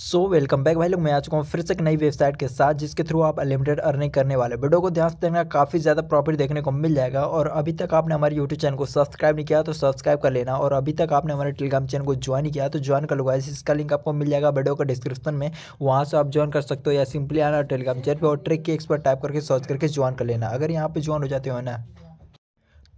so welcome back भाई लोग मैं आ चुका हूँ फिर से एक नई वेबसाइट के साथ जिसके थ्रू आप अनलिमिटेड अर्निंग करने वाले वीडियो को ध्यान से देखना काफ़ी ज़्यादा प्रॉफिट देखने को मिल जाएगा और अभी तक आपने हमारे यूट्यूब चैनल को सब्सक्राइब नहीं किया तो सब्सक्राइब कर लेना और अभी तक आपने हमारे टेलीग्राम चैनल को ज्वाइन किया तो ज्वाइन कर लूँगा इसका लिंक आपको मिल जाएगा वीडियो का डिस्क्रिप्शन में वहाँ से आप ज्वाइन कर सकते हो या सिंपली आना टेलीग्राम चैनल पर और ट्रिक के एक्सपर्ट टाइप करके सर्च करके ज्वाइन कर लेना अगर यहाँ पर ज्वाइन हो जाते हो ना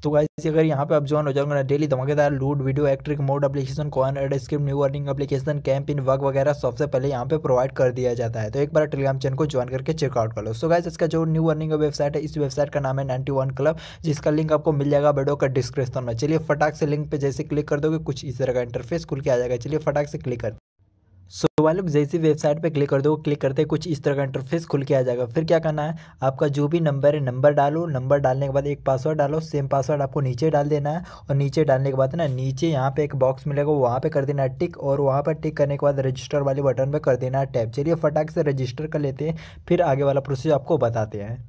तो गाइज अगर यहाँ पे आप जॉन हो जाओगे ना डेली धमाकेदार लूट वीडियो एक्ट्रिक मोड एप्लीकेशन कॉन एड स्क्रिप्ट न्यू अर्निंग एप्लीकेशन कैंप इन वर्क वगैरह सबसे पहले यहाँ पे प्रोवाइड कर दिया जाता है तो एक बार टेलीग्राम चैनल को ज्वाइन करके चेकआउट कर लो सो गाइस गाइज इसका जो न्यू अर्निंग वेबसाइट है इस वेबसाइट का नाम है वन क्लब जिसका लिंक आपको मिल जाएगा वीडियो का डिस्क्रिप्शन में चलिए फटाक से लिंक पर जैसे क्लिक कर दोगे कुछ इस तरह का इंटरफेस खुल के आ जाएगा चलिए फटाक से क्लिक कर सो so, वाले जैसी वेबसाइट पे क्लिक कर दो क्लिक करते कुछ इस तरह का इंटरफेस खुल के आ जाएगा फिर क्या करना है आपका जो भी नंबर है नंबर डालो नंबर डालने के बाद एक पासवर्ड डालो सेम पासवर्ड आपको नीचे डाल देना है और नीचे डालने के बाद ना नीचे यहाँ पे एक बॉक्स मिलेगा वहाँ पे कर देना है टिक और वहाँ पर टिक करने के बाद रजिस्टर वाले बटन पर कर देना है टैप चलिए फटाक से रजिस्टर कर लेते हैं फिर आगे वाला प्रोसेस आपको बताते हैं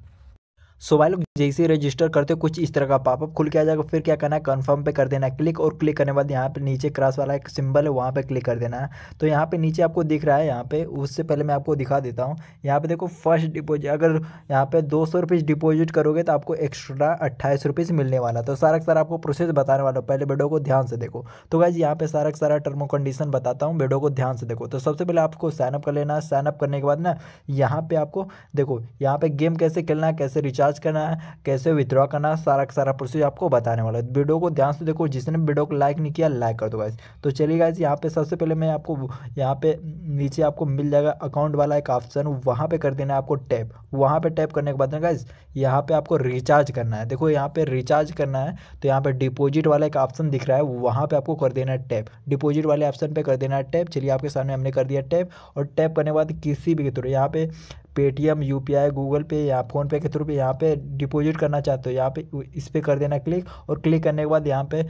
सो भाई लोग जैसे ही रजिस्टर करते हो कुछ इस तरह का पापअप खुल के आ जाएगा फिर क्या करना है कन्फर्म पे कर देना है क्लिक और क्लिक करने के बाद यहाँ पे नीचे क्रॉस वाला एक सिंबल है वहाँ पे क्लिक कर देना है तो यहाँ पे नीचे आपको दिख रहा है यहाँ पे उससे पहले मैं आपको दिखा देता हूँ यहाँ पे देखो फर्स्ट डिपोजिट अगर यहाँ पे दो सौ डिपोजिट करोगे तो आपको एक्स्ट्रा अट्ठाईस रुपीज़ मिलने वाला तो सारा सारा आपको प्रोसेस बताने वाला हूँ पहले बेडो को ध्यान से देखो तो भाई यहाँ पे सारा सारा टर्म कंडीशन बताता हूँ बेडो को ध्यान से देखो तो सबसे पहले आपको साइनअप कर लेना है साइनअप करने के बाद ना यहाँ पे आपको देखो यहाँ पे गेम कैसे खेलना है कैसे रिचार्ज रिचार्ज करना है कैसे विद्रॉ करना है सारा का सारा प्रोसेस आपको बताने वाला है वीडियो को ध्यान से देखो जिसने वीडियो को लाइक नहीं किया लाइक कर दो गाइज तो चलिए गाइज यहाँ पे सबसे पहले मैं आपको यहाँ पे नीचे आपको मिल जाएगा अकाउंट वाला एक ऑप्शन वहाँ पर कर देना है आपको टैप वहाँ पर टैप करने के बाद ना गाइज यहाँ पर आपको रिचार्ज करना है देखो यहाँ पर रिचार्ज करना है तो यहाँ पर डिपोजिट वाला एक ऑप्शन दिख रहा है वहाँ पर आपको कर देना है टैप डिपोजिट वाले ऑप्शन पर कर देना है टैप चलिए आपके सामने हमने कर दिया टैप और टैप करने के बाद किसी भी के थ्रू यहाँ पे Paytm U P I Google Pay या फ़ोनपे के थ्रू भी यहाँ पे डिपॉजिट करना चाहते हो यहाँ पे इस पर कर देना क्लिक और क्लिक करने के बाद यहाँ पे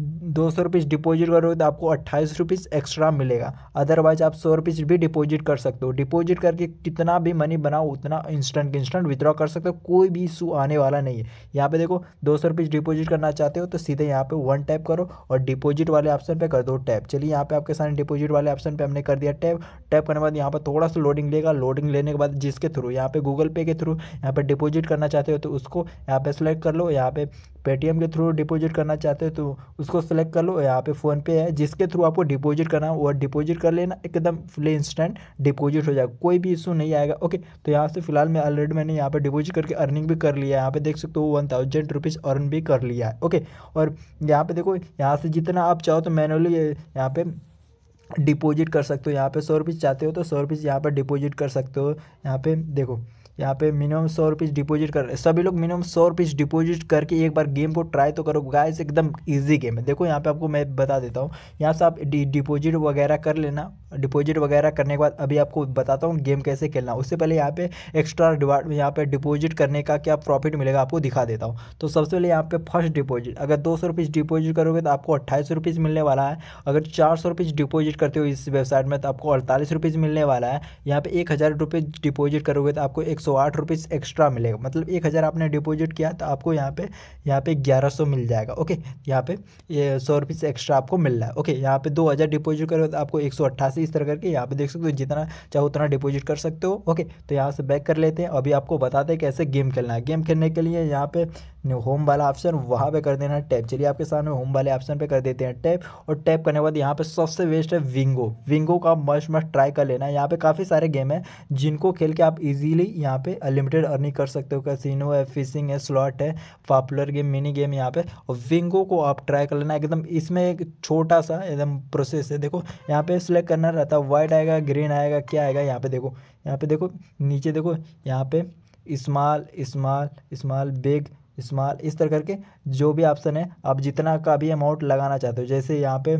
दो सौ रुपीज़ डिपोजिट करोगे तो आपको अट्ठाईस रुपीज़ एक्स्ट्रा मिलेगा अदरवाइज आप सौ रुपीज़ भी डिपॉजिट कर सकते हो डिपॉजिट करके कितना भी मनी बनाओ उतना इंस्टेंट इंस्टेंट विद्रॉ कर सकते हो कोई भी इशू आने वाला नहीं है यहाँ पे देखो दो सौ रुपीज़ डिपोजिट करना चाहते हो तो सीधे यहाँ पे वन टैप करो और डिपोजिट वाले ऑप्शन पर कर दो टैप चलिए यहाँ पर आपके सामने डिपोजिट वाले ऑप्शन पर हमने कर दिया टैप टैप करने के बाद यहाँ पर थोड़ा सा लोडिंग लेगा लोडिंग लेने के बाद जिसके थ्रू यहाँ पे गूगल पे के थ्रू यहाँ पर डिपॉजिट करना चाहते हो तो उसको यहाँ पर सेलेक्ट कर लो यहाँ पे पेटीएम के थ्रू डिपॉजिट करना चाहते हो तो उसको सेलेक्ट कर लो यहाँ पे फ़ोनपे है जिसके थ्रू आपको डिपॉजिट करना हो वह डिपॉजिट कर लेना एकदम फुली इंस्टेंट डिपॉजिट हो जाएगा कोई भी इशू नहीं आएगा ओके तो यहाँ से फिलहाल मैं ऑलरेडी मैंने यहाँ पर डिपॉजिट करके अर्निंग भी कर लिया है यहाँ पे देख सकते हो वन थाउजेंड रुपीज़ अर्न भी कर लिया है ओके और यहाँ पर देखो यहाँ से जितना आप चाहो तो मैनुअली यहाँ पर डिपॉजिट कर सकते हो यहाँ पर सौ रुपीज़ चाहते हो तो सौ रुपीज़ यहाँ पर डिपॉजिट कर सकते हो यहाँ पर देखो यहाँ पे मिनिमम सौ रुपीज़ डिपोजिट कर सभी लोग मिनिमम सौ रुपीज़ डिपोजिट करके एक बार गेम को ट्राई तो करो गाइस एकदम ईजी गेम है देखो यहाँ पे आपको मैं बता देता हूँ यहाँ से आप डिपॉजिट वगैरह कर लेना डिपोजिट वगैरह करने के बाद अभी आपको बताता हूँ गेम कैसे खेलना उससे पहले यहाँ पे एक्स्ट्रा डिवाइड यहाँ पे डिपोजिट करने का क्या प्रॉफिट मिलेगा आपको दिखा देता हूँ तो सबसे पहले यहाँ पे फर्स्ट डिपोजिट अगर दो सौ रुपीज़ करोगे तो आपको अट्ठाईस रुपीज़ मिलने वाला है अगर चार सौ रुपीज़ करते हो इस वेबसाइट में तो आपको अड़तालीस रुपीज़ मिलने वाला है यहाँ पे एक हज़ार करोगे तो आपको एक सौ सौ आठ एक्स्ट्रा मिलेगा मतलब एक हज़ार आपने डिपॉजिट किया तो आपको यहाँ पे यहाँ पे ग्यारह सौ मिल जाएगा ओके यहाँ पे ये सौ रुपीज़ एक्स्ट्रा आपको मिल रहा है ओके यहाँ पे दो हज़ार डिपॉजिट करो तो आपको एक सौ अट्ठासी इस तरह करके यहाँ पे देख सकते हो जितना चाहो उतना डिपॉजिट कर सकते हो ओके तो यहाँ से बैक कर लेते हैं अभी आपको बताते हैं कैसे गेम खेलना है गेम खेलने के लिए यहाँ पे होम वाला ऑप्शन वहाँ पे कर देना है टैप चलिए आपके सामने होम वाले ऑप्शन पे कर देते हैं टैप और टैप करने के बाद यहाँ पे सबसे बेस्ट है विंगो विंगो का मस्ट मस्ट ट्राई कर लेना है यहाँ पे काफ़ी सारे गेम है जिनको खेल के आप इजीली यहाँ पे अनलिमिटेड अर्निंग कर सकते हो कैसीनो है फिशिंग है स्लॉट है पॉपुलर गेम मिनी गेम यहाँ पे और विंगो को आप ट्राई कर लेना एकदम इसमें एक छोटा सा एकदम प्रोसेस है देखो यहाँ पे सिलेक्ट करना रहता है वाइट आएगा ग्रीन आएगा क्या आएगा यहाँ पे देखो यहाँ पे देखो नीचे देखो यहाँ पे small small small big small इस तरह करके जो भी ऑप्शन है आप जितना का भी अमाउंट लगाना चाहते हो जैसे यहाँ पे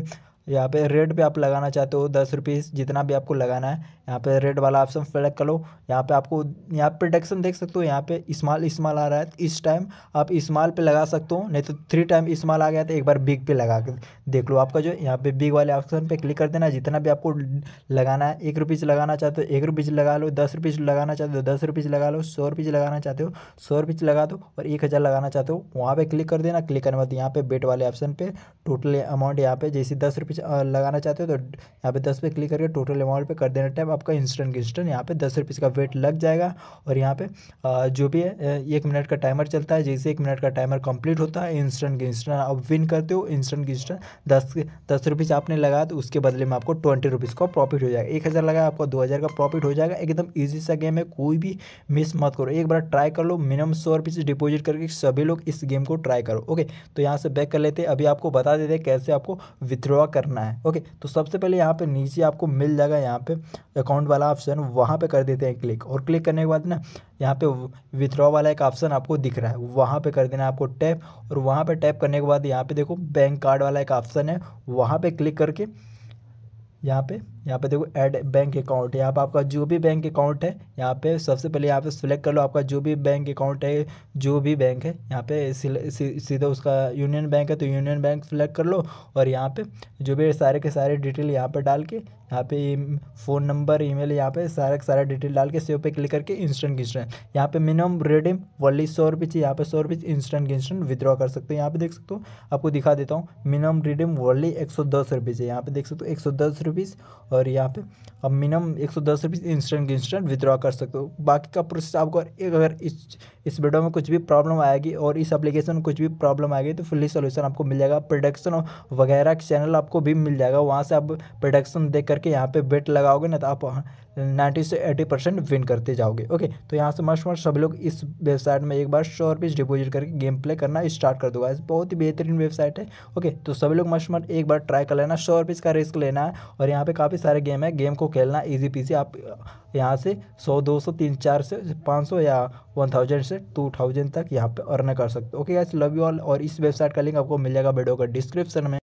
यहाँ पे रेड पे आप लगाना चाहते हो दस रुपीज़ जितना भी आपको लगाना है यहाँ पे रेड वाला ऑप्शन सेलेक्ट कर लो यहाँ पे आपको यहाँ पे डिडक्शन देख सकते हो यहाँ पे इस्माल इस्माल आ रहा है इस टाइम आप इस्माल पे लगा सकते हो नहीं तो थ्री टाइम इस्माल आ गया तो एक बार बिग पे लगा के देख लो आपका जो यहाँ पे बिग वाले ऑप्शन पर क्लिक कर देना जितना भी आपको लगाना है एक रुपीज़ लगाना चाहते हो एक रुपीज़ लगा लो दस रुपीज़ लगाना चाहते हो दस रुपीज़ लगा लो सौ रुपीज़ लगाना चाहते हो सौ रुपीज़ लगा दो और एक हज़ार लगाना चाहते हो वहाँ पर क्लिक कर देना क्लिक करने के बाद यहाँ पे बेट वाले ऑप्शन पर टोटल अमाउंट यहाँ पे जैसे दस लगाना चाहते हो तो यहाँ पे दस पे क्लिक करके टोटल अमाउंट पे कर देना टाइम आपका इंस्टेंट इंस्टेंट यहाँ पे दस रुपीज़ का वेट लग जाएगा और यहाँ पे जो भी है एक मिनट का टाइमर चलता है जैसे एक मिनट का टाइमर कंप्लीट होता है इंस्टेंट इंस्टेंट आप विन करते हो इंस्टेंट इंस्टेंट दस दस रुपीज़ आपने लगाया तो उसके बदले में आपको ट्वेंटी रुपीज़ का प्रॉफिट हो जाएगा एक हज़ार लगाया आपको दो हज़ार का प्रॉफिट हो जाएगा एकदम ईजी सा गेम है कोई भी मिस मत करो एक बार ट्राई कर लो मिनिमम सौ रुपीज़ डिपोजिट करके सभी लोग इस गेम को ट्राई करो ओके तो यहाँ से बैक कर लेते अभी आपको बता देते कैसे आपको विथड्रॉ कर करना है ओके तो सबसे पहले यहाँ पे नीचे आपको मिल जाएगा यहाँ पे अकाउंट वाला ऑप्शन वहाँ पे कर देते हैं क्लिक और क्लिक करने के बाद ना यहाँ पे विथड्रॉ वाला एक ऑप्शन आपको दिख रहा है वहाँ पे कर देना आपको टैप और वहाँ पे टैप करने के बाद यहाँ पे देखो बैंक कार्ड वाला एक ऑप्शन है वहाँ पे क्लिक करके यहाँ पे यहाँ पे देखो ऐड बैंक अकाउंट यहाँ पे आपका जो भी बैंक अकाउंट है यहाँ पे सबसे पहले यहाँ पे सिलेक्ट कर लो आपका जो भी बैंक अकाउंट है जो भी बैंक है यहाँ पे सीधा उसका यूनियन बैंक है तो यूनियन बैंक सिलेक्ट कर लो और यहाँ पे जो भी सारे के सारे डिटेल यहाँ पे डाल के यहाँ पे फ़ोन नंबर ई मेल यहाँ पे सारा का सारा डिटेल डाल के सेव पे क्लिक करके इंस्टेंट इंस्टेंट यहाँ पे मिनिमम रिडीम वर्ली सौ रुपये चाहिए यहाँ पे सौ रुपये इंस्टेंट इंस्टेंट विद्रॉ कर सकते हो यहाँ पे देख सकते हो आपको दिखा देता हूँ मिनिमम रिडीम वनली एक सौ दस रुपये चाहिए यहाँ पे देख सकते हो एक सौ दस रुपये रुपीज़ और यहाँ पे अब मिनिमम एक सौ दस रुपीज़ इंस्टेंट इंस्टेंट विदड्रॉ कर सकते हो बाकी का प्रोसेस आपको एक अगर इस इस वीडियो में कुछ भी प्रॉब्लम आएगी और इस एप्लीकेशन में कुछ भी प्रॉब्लम आएगी तो फुल्ली सोल्यूशन आपको मिल जाएगा प्रोडक्शन वगैरह चैनल आपको भी मिल जाएगा वहाँ से आप प्रोडक्शन देख करके यहाँ पर बेट लगाओगे ना तो आप नाइन्टी से एटी परसेंट विन करते जाओगे ओके तो यहाँ से मस्ट मस्ट सब लोग इस वेबसाइट में एक बार सौ रुपीज़ डिपोजिट करके गेम प्ले करना स्टार्ट कर दूंगा बहुत ही बेहतरीन वेबसाइट है ओके तो सभी लोग मस्ट मस्ट एक बार ट्राई कर लेना सौ रुपीज़ का रिस्क लेना है और यहाँ पे काफ़ी सारे गेम है गेम को खेलना ईजी पीसी आप यहाँ से सौ दो सौ तीन चार से पाँच सौ या वन थाउजेंड से टू थाउजेंड तक यहाँ पर अर्न कर सकते ओके लव यू ऑल और इस वेबसाइट का लिंक आपको मिल जाएगा वीडियो का डिस्क्रिप्शन में